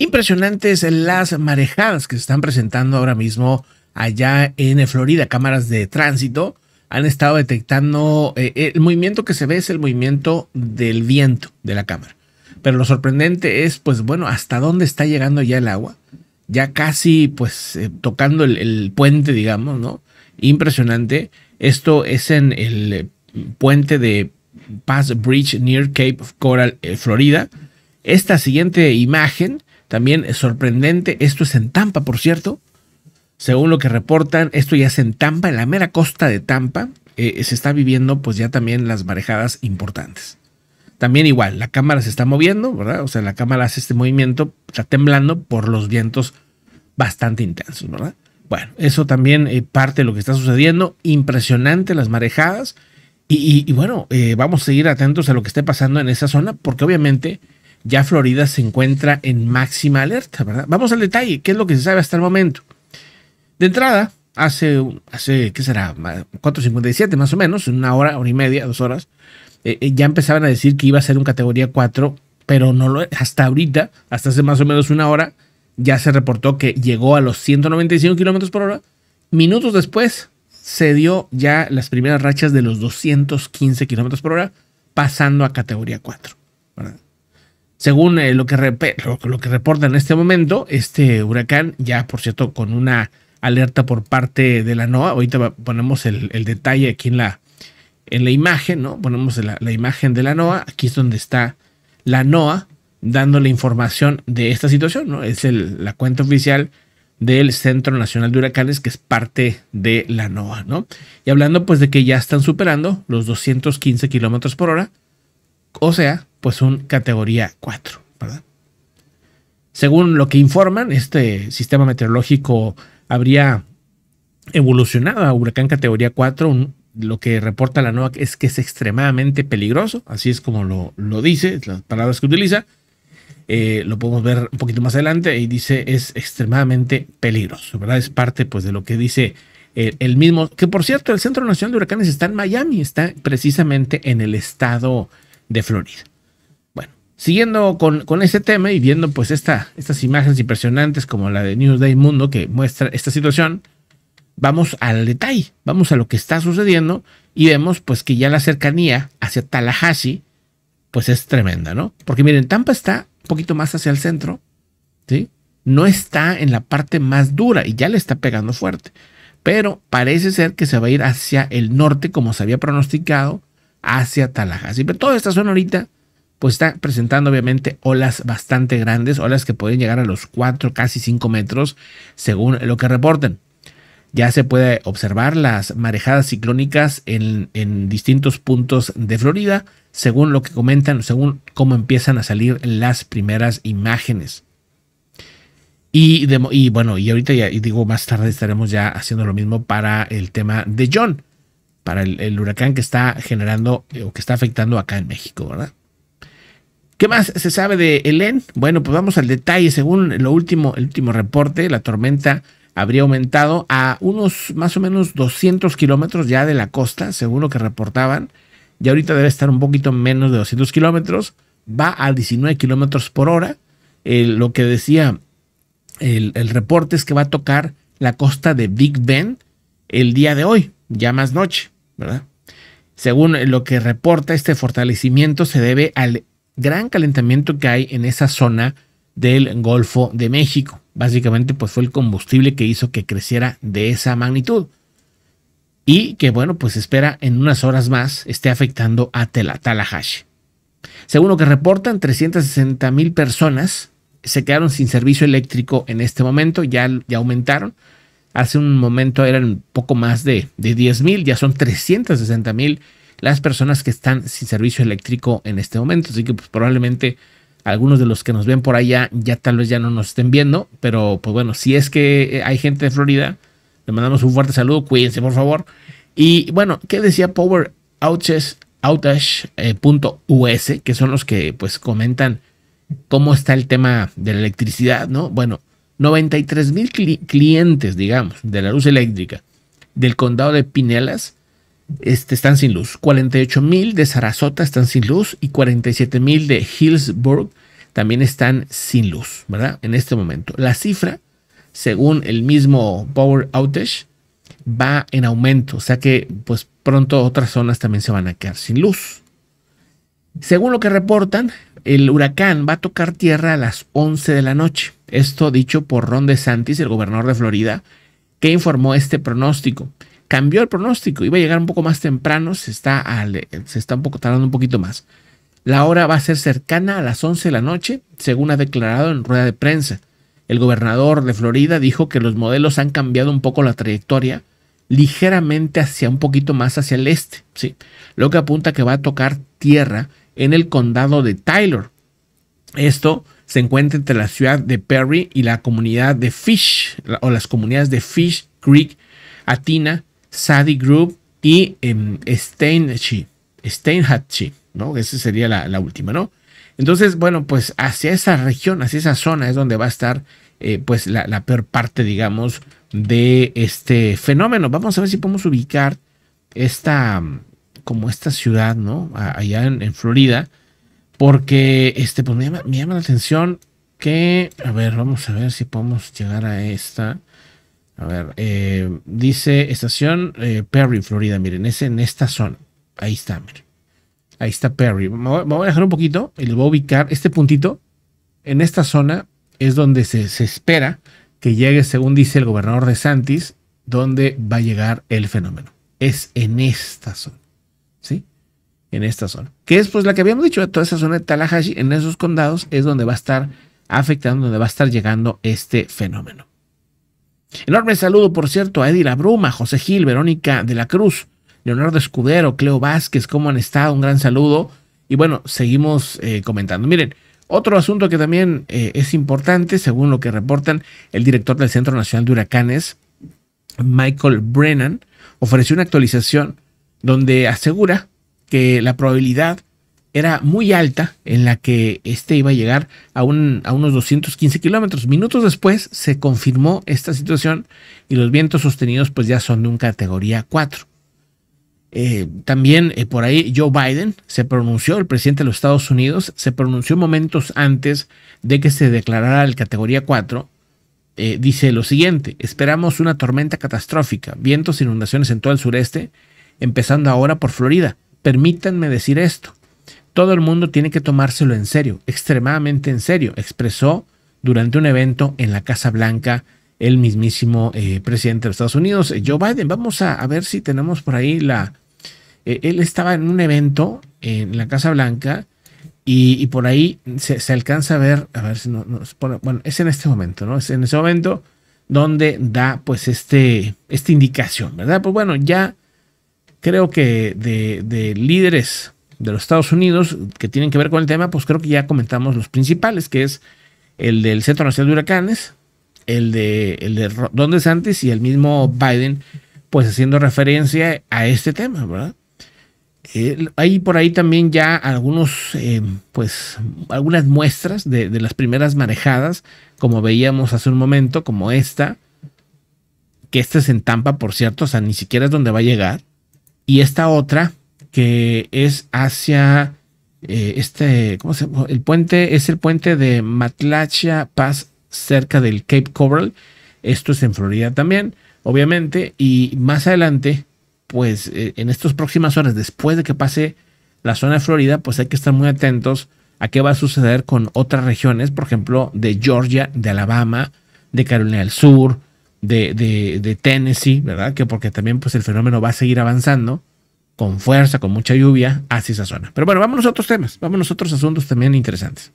Impresionantes las marejadas que se están presentando ahora mismo allá en Florida. Cámaras de tránsito han estado detectando, eh, el movimiento que se ve es el movimiento del viento de la cámara. Pero lo sorprendente es, pues bueno, hasta dónde está llegando ya el agua. Ya casi, pues, eh, tocando el, puente, digamos, ¿no? Impresionante. Esto es en el eh, puente de Pass Bridge near Cape Coral, Florida. Esta siguiente imagen también es sorprendente, esto es en Tampa, por cierto. Según lo que reportan, esto ya es en Tampa, en la mera costa de Tampa, eh, se está viviendo pues ya también las marejadas importantes. También igual, la cámara se está moviendo, ¿verdad? O sea, la cámara hace este movimiento, está temblando por los vientos bastante intensos, ¿verdad? Bueno, eso también eh, parte de lo que está sucediendo. Impresionante las marejadas. Y, bueno, eh, vamos a seguir atentos a lo que esté pasando en esa zona, porque obviamente ya Florida se encuentra en máxima alerta, ¿verdad? Vamos al detalle, ¿qué es lo que se sabe hasta el momento? De entrada, hace, hace ¿qué será? 4.57 más o menos, una hora, hora y media, dos horas, eh, eh, ya empezaban a decir que iba a ser un categoría 4, pero no lo, hasta ahorita, hasta hace más o menos una hora, ya se reportó que llegó a los 195 kilómetros por hora. Minutos después, se dio ya las primeras rachas de los 215 kilómetros por hora, pasando a categoría 4, ¿verdad? Según eh, lo, que lo, que reporta en este momento, este huracán, ya por cierto, con una alerta por parte de la NOAA, ahorita ponemos el, detalle aquí en la, en la imagen, ¿no? Ponemos la, imagen de la NOAA, aquí es donde está la NOAA dando la información de esta situación, ¿no? Es la cuenta oficial del Centro Nacional de Huracanes, que es parte de la NOAA, ¿no? Y hablando pues de que ya están superando los 215 kilómetros por hora, o sea, pues un categoría 4, ¿verdad? Según lo que informan, este sistema meteorológico habría evolucionado a huracán categoría 4, lo que reporta la NOAA es que es extremadamente peligroso, así es como lo, dice, las palabras que utiliza, eh, lo podemos ver un poquito más adelante y dice es extremadamente peligroso, ¿verdad? Es parte pues de lo que dice el, mismo, que por cierto el Centro Nacional de Huracanes está en Miami, está precisamente en el estado de Florida. Siguiendo con, ese tema y viendo pues esta, estas imágenes impresionantes como la de Newsday Mundo que muestra esta situación, vamos al detalle, vamos a lo que está sucediendo y vemos pues que ya la cercanía hacia Tallahassee pues es tremenda, ¿no? Porque miren, Tampa está un poquito más hacia el centro, ¿sí? No está en la parte más dura y ya le está pegando fuerte, pero parece ser que se va a ir hacia el norte como se había pronosticado, hacia Tallahassee. Pero toda esta zona ahorita pues está presentando obviamente olas bastante grandes, olas que pueden llegar a los 4, casi 5 metros, según lo que reporten. Ya se puede observar las marejadas ciclónicas en, distintos puntos de Florida, según lo que comentan, según cómo empiezan a salir las primeras imágenes. Y, bueno, y ahorita ya y digo, más tarde estaremos ya haciendo lo mismo para el tema de John, para el, el huracán que está generando eh, o que está afectando acá en México, ¿verdad? ¿Qué más se sabe de Helen? Bueno, pues vamos al detalle. Según lo último, el último reporte, la tormenta habría aumentado a unos más o menos 200 kilómetros ya de la costa, según lo que reportaban. Y ahorita debe estar un poquito menos de 200 kilómetros. Va a 19 kilómetros por hora. Eh, lo que decía el, el reporte es que va a tocar la costa de Big Ben el día de hoy, ya más noche, ¿verdad? Según lo que reporta, este fortalecimiento se debe al gran calentamiento que hay en esa zona del Golfo de México. Básicamente, pues fue el combustible que hizo que creciera de esa magnitud. Y que, bueno, pues espera en unas horas más esté afectando a Tallahassee. Según lo que reportan, 360 mil personas se quedaron sin servicio eléctrico en este momento, ya, ya aumentaron. Hace un momento eran poco más de, de 10 mil, ya son 360 mil las personas que están sin servicio eléctrico en este momento. Así que pues, probablemente algunos de los que nos ven por allá ya tal vez ya no nos estén viendo, pero pues bueno, si es que eh, hay gente de Florida, le mandamos un fuerte saludo, cuídense por favor. Y bueno, ¿qué decía Power outage.us, eh, que son los que pues comentan cómo está el tema de la electricidad, ¿no? Bueno, 93 mil clientes, digamos, de la luz eléctrica del condado de Pinelas este, están sin luz. mil de Sarasota están sin luz y 47.000 de Hillsburg también están sin luz, ¿verdad? En este momento. La cifra, según el mismo Power Outage, va en aumento, o sea que pues pronto otras zonas también se van a quedar sin luz. Según lo que reportan, el huracán va a tocar tierra a las 11 de la noche. Esto dicho por Ron DeSantis, el gobernador de Florida, que informó este pronóstico cambió el pronóstico, iba a llegar un poco más temprano, se está, se está un poco tardando un poquito más. La hora va a ser cercana a las 11 de la noche, según ha declarado en rueda de prensa. El gobernador de Florida dijo que los modelos han cambiado un poco la trayectoria, ligeramente hacia un poquito más hacia el este, ¿sí? lo que apunta que va a tocar tierra en el condado de Tyler. Esto se encuentra entre la ciudad de Perry y la comunidad de Fish, o las comunidades de Fish Creek, Atina Sadie Group y eh, ¿no? Esa sería la, última, ¿no? Entonces, bueno, pues hacia esa región, hacia esa zona es donde va a estar eh, pues la, peor parte, digamos, de este fenómeno. Vamos a ver si podemos ubicar esta, como esta ciudad, ¿no? Allá en, Florida, porque, este, pues me llama la atención que, a ver, vamos a ver si podemos llegar a esta. A ver, eh, dice estación eh, Perry, Florida. Miren, es en esta zona. Ahí está, miren. Ahí está Perry. Me voy, a dejar un poquito y le voy a ubicar este puntito. En esta zona es donde se, espera que llegue, según dice el gobernador de Santis, donde va a llegar el fenómeno. Es en esta zona. ¿Sí? En esta zona. Que es pues la que habíamos dicho, toda esa zona de Tallahassee, en esos condados, es donde va a estar afectando, donde va a estar llegando este fenómeno. Enorme saludo, por cierto, a la Bruma, José Gil, Verónica de la Cruz, Leonardo Escudero, Cleo Vázquez, ¿cómo han estado? Un gran saludo. Y bueno, seguimos eh, comentando. Miren, otro asunto que también eh, es importante, según lo que reportan el director del Centro Nacional de Huracanes, Michael Brennan, ofreció una actualización donde asegura que la probabilidad era muy alta en la que este iba a llegar a, un, a unos 215 kilómetros. Minutos después se confirmó esta situación y los vientos sostenidos pues ya son de un categoría 4. Eh, también eh, por ahí Joe Biden se pronunció, el presidente de los Estados Unidos, se pronunció momentos antes de que se declarara el categoría 4. Eh, dice lo siguiente, esperamos una tormenta catastrófica, vientos, e inundaciones en todo el sureste, empezando ahora por Florida. Permítanme decir esto, todo el mundo tiene que tomárselo en serio, extremadamente en serio, expresó durante un evento en la Casa Blanca el mismísimo eh, presidente de los Estados Unidos, eh, Joe Biden. Vamos a, ver si tenemos por ahí la... Eh, él estaba en un evento en la Casa Blanca y, por ahí se, alcanza a ver, a ver si no, nos pone, bueno, es en este momento, ¿no? Es en ese momento donde da pues este, esta indicación, ¿verdad? Pues bueno, ya creo que de líderes de los Estados Unidos que tienen que ver con el tema, pues creo que ya comentamos los principales, que es el del Centro Nacional de Huracanes, el de, el de Don y el mismo Biden, pues haciendo referencia a este tema, ¿verdad? Ahí por ahí también ya algunos, em, pues, algunas muestras de, de, las primeras marejadas, como veíamos hace un momento, como esta, que esta es en Tampa, por cierto, o sea, ni siquiera es donde va a llegar, y esta otra, que es hacia eh, este, ¿cómo se llama? El puente es el puente de Matlacha Pass cerca del Cape Coral. Esto es en Florida también, obviamente. Y más adelante, pues eh, en estas próximas horas, después de que pase la zona de Florida, pues hay que estar muy atentos a qué va a suceder con otras regiones, por ejemplo, de Georgia, de Alabama, de Carolina del Sur, de, de, de Tennessee, ¿verdad? Que porque también pues el fenómeno va a seguir avanzando con fuerza, con mucha lluvia hacia esa zona. Pero bueno, vámonos a otros temas, vámonos a otros asuntos también interesantes.